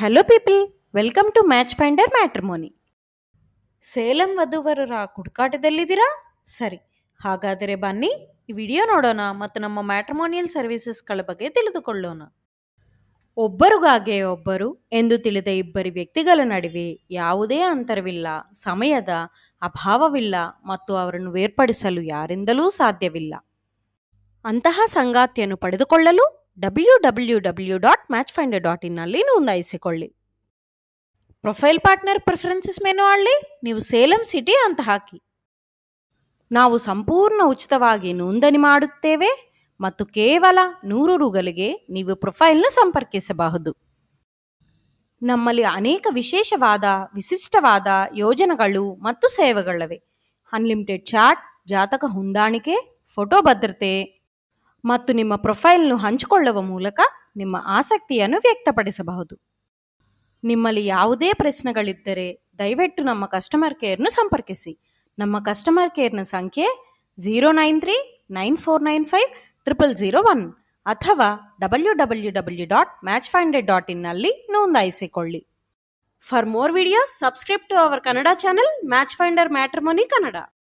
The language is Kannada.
hello people welcome to match finder matrimony Salem ವಧುವರರ ಹುಡುಕಾಟದಲ್ಲಿದ್ದೀರಾ ಸರಿ ಹಾಗಾದರೆ ಬನ್ನಿ ಈ ವಿಡಿಯೋ ನೋಡೋಣ ಮತ್ತು ನಮ್ಮ ಮ್ಯಾಟ್ರಿಮೋನಿಯಲ್ ಸರ್ವಿಸಸ್ಗಳ ಬಗ್ಗೆ ತಿಳಿದುಕೊಳ್ಳೋಣ ಒಬ್ಬರಿಗಾಗೆ ಒಬ್ಬರು ಎಂದು ತಿಳಿದ ಇಬ್ಬರು ವ್ಯಕ್ತಿಗಳ ನಡುವೆ ಯಾವುದೇ ಅಂತರವಿಲ್ಲ ಸಮಯದ ಅಭಾವವಿಲ್ಲ ಮತ್ತು ಅವರನ್ನು ಬೇರ್ಪಡಿಸಲು ಯಾರಿಂದಲೂ ಸಾಧ್ಯವಿಲ್ಲ ಅಂತಹ ಸಂಗಾತಿಯನ್ನು ಪಡೆದುಕೊಳ್ಳಲು W W W dot match finder dot ಇನ್ನಲ್ಲಿ ನೋಂದಾಯಿಸಿಕೊಳ್ಳಿ ಪ್ರೊಫೈಲ್ ಪಾರ್ಟ್ನರ್ ಪ್ರಿಫರೆನ್ಸಸ್ ಮೆನು ಅಲ್ಲಿ ನೀವು ಸೇಲಂ ಸಿಟಿ ಅಂತ ಹಾಕಿ ನಾವು ಸಂಪೂರ್ಣ ಉಚಿತವಾಗಿ ನೋಂದಣಿ ಮಾಡುತ್ತೇವೆ ಮತ್ತು ಕೇವಲ ನೂರು ರುಗಳಿಗೆ ನೀವು ಪ್ರೊಫೈಲ್ನ ಸಂಪರ್ಕಿಸಬಹುದು ನಮ್ಮಲ್ಲಿ ಅನೇಕ ವಿಶೇಷವಾದ ವಿಶಿಷ್ಟವಾದ ಯೋಜನೆಗಳು ಮತ್ತು ಸೇವೆಗಳವೆ ಅನ್ಲಿಮಿಟೆಡ್ ಚಾಟ್ ಜಾತಕ ಹೊಂದಾಣಿಕೆ ಫೋಟೋ ಭದ್ರತೆ ಮತ್ತು ನಿಮ್ಮ ಪ್ರೊಫೈಲ್ನು ಹಂಚಿಕೊಳ್ಳುವ ಮೂಲಕ ನಿಮ್ಮ ಆಸಕ್ತಿಯನ್ನು ವ್ಯಕ್ತಪಡಿಸಬಹುದು ನಿಮ್ಮಲ್ಲಿ ಯಾವುದೇ ಪ್ರಶ್ನೆಗಳಿದ್ದರೆ ದಯವಿಟ್ಟು ನಮ್ಮ ಕಸ್ಟಮರ್ ಕೇರ್ನ ಸಂಪರ್ಕಿಸಿ ನಮ್ಮ ಕಸ್ಟಮರ್ ಕೇರ್ನ ಸಂಖ್ಯೆ zero nine three nine four nine five triple zero one ಅಥವಾ W W W dot match finder dot ಇನ್ನಲ್ಲಿ ನೋಂದಾಯಿಸಿಕೊಳ್ಳಿ for more videos subscribe to our Kannada channel match finder matrimony Kannada